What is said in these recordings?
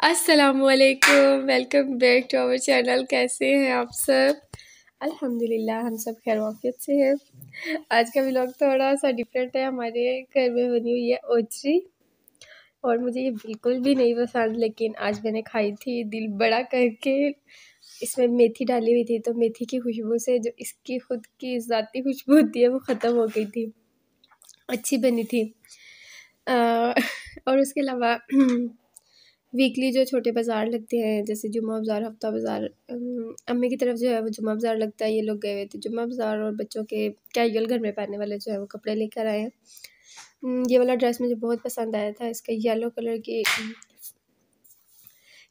अस्सलाम welcome back to our channel कैसे हैं आप सब अल्हम्दुलिल्लाह हम सब खैर वाफियत से हैं आज का व्लॉग थोड़ा सा डिफरेंट है हमारे घर में बनी हुई है ओचरी और मुझे ये बिल्कुल भी नहीं पसंद लेकिन आज मैंने खाई थी दिल बड़ा करके इसमें मेथी डाली हुई थी तो मेथी की खुशबू से जो इसकी खुद की ज़ाती खुशबू होती है वो ख़त्म हो गई थी अच्छी बनी थी आ, और उसके अलावा वीकली जो छोटे बाज़ार लगते हैं जैसे जुम्मा बाज़ार हफ्ता बाज़ार अम्मी की तरफ जो है वो जुम्मा बाज़ार लगता है ये लोग गए हुए थे जुम्मा बाज़ार और बच्चों के कैजुअल घर में पहनने वाले जो है वो कपड़े लेकर आए हैं ये वाला ड्रेस मुझे बहुत पसंद आया था इसका येलो कलर की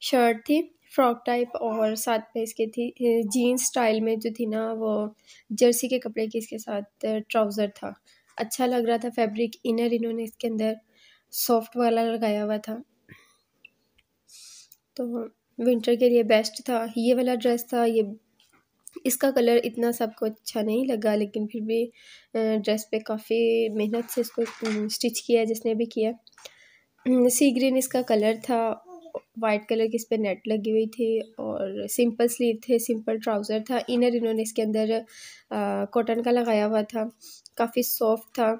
शर्ट थी फ्रॉक टाइप और साथ में इसके थी जीन्स स्टाइल में जो थी ना वो जर्सी के कपड़े की इसके साथ ट्राउज़र था अच्छा लग रहा था फैब्रिक इनर इन्होंने इसके अंदर सॉफ्ट वाला लगाया हुआ था तो विंटर के लिए बेस्ट था ये वाला ड्रेस था ये इसका कलर इतना सबको अच्छा नहीं लगा लेकिन फिर भी ड्रेस पे काफ़ी मेहनत से इसको स्टिच किया जिसने भी किया सी ग्रीन इसका कलर था वाइट कलर की इस पर नेट लगी हुई थी और सिंपल स्लीव थे सिंपल ट्राउज़र था इनर इन्होंने इसके अंदर कॉटन का लगाया हुआ था काफ़ी सॉफ्ट था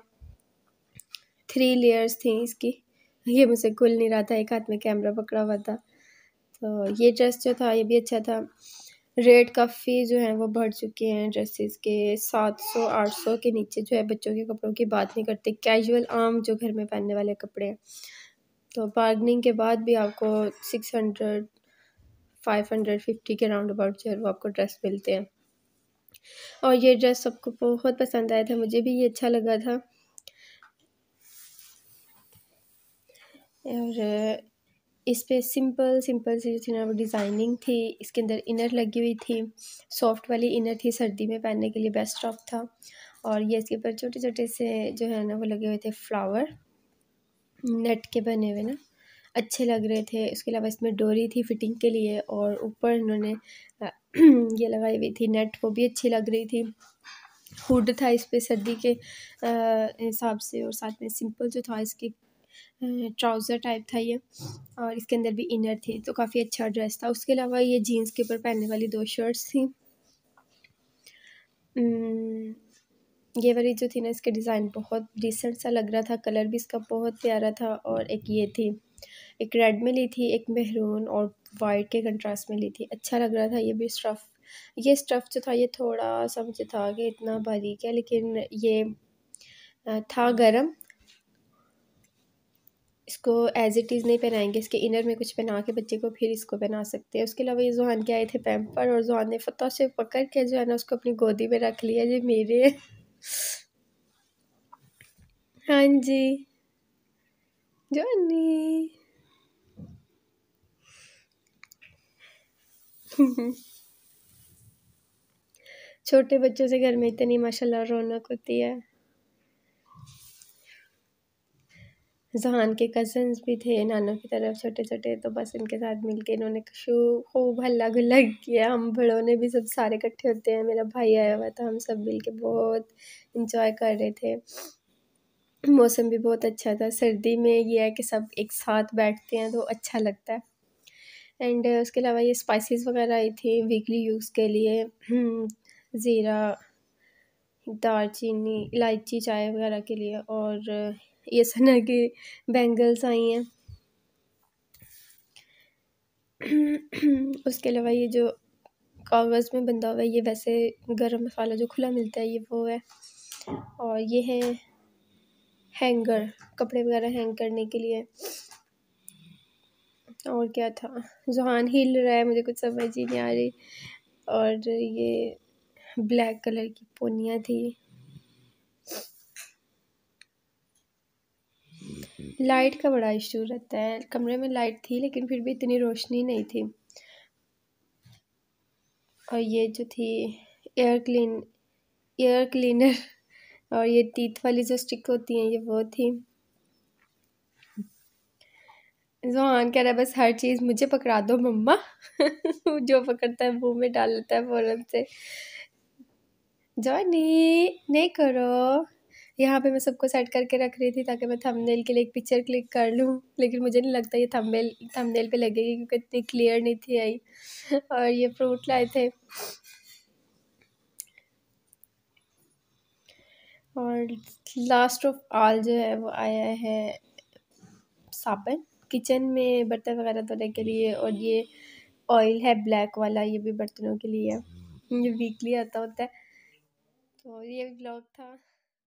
थ्री लेयर्स थी इसकी ये मुझे खुल नहीं रहा था एक हाथ में कैमरा पकड़ा हुआ था तो ये ड्रेस जो था ये भी अच्छा था रेट काफ़ी जो है वो बढ़ चुके हैं ड्रेसेस के सात सौ आठ सौ के नीचे जो है बच्चों के कपड़ों की बात नहीं करते कैजुअल आम जो घर में पहनने वाले कपड़े हैं तो बार्गनिंग के बाद भी आपको six hundred five hundred fifty के राउंड अबाउट जो है वो आपको ड्रेस मिलते हैं और ये ड्रेस सबको बहुत पसंद आया था मुझे भी ये अच्छा लगा था और इस पर सिंपल सिंपल सी जो थी ना वो डिज़ाइनिंग थी इसके अंदर इनर लगी हुई थी सॉफ्ट वाली इनर थी सर्दी में पहनने के लिए बेस्ट टॉप था और ये इसके ऊपर छोटे छोटे से जो है ना वो लगे हुए थे फ्लावर नेट के बने हुए ना अच्छे लग रहे थे उसके अलावा इसमें डोरी थी फिटिंग के लिए और ऊपर इन्होंने ये लगाई हुई थी नेट वो भी अच्छी लग रही थी हुड था इस पर सर्दी के हिसाब से और साथ में सिंपल जो था इसकी ट्राउज़र टाइप था ये और इसके अंदर भी इनर थी तो काफ़ी अच्छा ड्रेस था उसके अलावा ये जीन्स के ऊपर पहनने वाली दो शर्ट्स थी ये वाली जो थी ना इसके डिज़ाइन बहुत डिसेंट सा लग रहा था कलर भी इसका बहुत प्यारा था और एक ये थी एक रेड में ली थी एक मेहरून और वाइट के कंट्रास्ट में ली थी अच्छा लग रहा था ये भी स्टफ़ ये स्टफ़ जो था ये थोड़ा सा मुझे था कि इतना बारीक है लेकिन ये था गरम इसको एज़ इट इज़ नहीं पहनाएंगे इसके इनर में कुछ पहना के बच्चे को फिर इसको पहना सकते हैं उसके अलावा ये जुहान के आए थे पैम्पर और जुहान ने फतः से पकड़ के जो है ना उसको अपनी गोदी में रख लिया ये मेरे हाँ जी जॉनी छोटे बच्चों से घर में इतनी माशाल्लाह रौनक होती है जहान के कज़न्स भी थे नानों की तरफ छोटे छोटे तो बस इनके साथ मिलके इन्होंने शू खूब हल्ला गुल्ला किया हम बड़ों ने भी सब सारे इकट्ठे होते हैं मेरा भाई आया हुआ था हम सब मिल के बहुत इंजॉय कर रहे थे मौसम भी बहुत अच्छा था सर्दी में ये है कि सब एक साथ बैठते हैं तो अच्छा लगता है एंड उसके अलावा ये स्पाइसेस वगैरह आई थी वीकली यूज़ के लिए ज़ीरा दालचीनी इलायची चाय वगैरह के लिए और ये सना के बैंगल्स आई हैं उसके अलावा ये जो कागज़ में बंधा हुआ है ये वैसे गरम मसाला जो खुला मिलता है ये वो है और ये है हैंगर कपड़े वगैरह हैंग करने के लिए और क्या था जहान हिल रहा है मुझे कुछ समझ ही नहीं आ रही और ये ब्लैक कलर की पोनिया थी लाइट का बड़ा इशू रहता है कमरे में लाइट थी लेकिन फिर भी इतनी रोशनी नहीं थी और ये जो थी एयर क्लीन एयर क्लीनर और ये टीथ वाली जो स्टिक होती हैं ये वो थी जोहान कह रहा है बस हर चीज़ मुझे पकड़ा दो मम्मा जो पकड़ता है मुँह में डाल लेता है फ़ौरन से जॉनी नहीं करो यहाँ पे मैं सबको सेट करके रख रही थी ताकि मैं थंबनेल के लिए एक पिक्चर क्लिक कर लूँ लेकिन मुझे नहीं लगता ये थंबनेल थंबनेल पे लगेगी क्योंकि इतनी क्लियर नहीं थी आई और ये फ्रूट लाए थे और लास्ट ऑफ ऑल जो है वो आया है साबन किचन में बर्तन वगैरह धोने के लिए और ये ऑयल है ब्लैक वाला ये भी बर्तनों के लिए ये वीकली आता होता है तो ये ब्लॉग था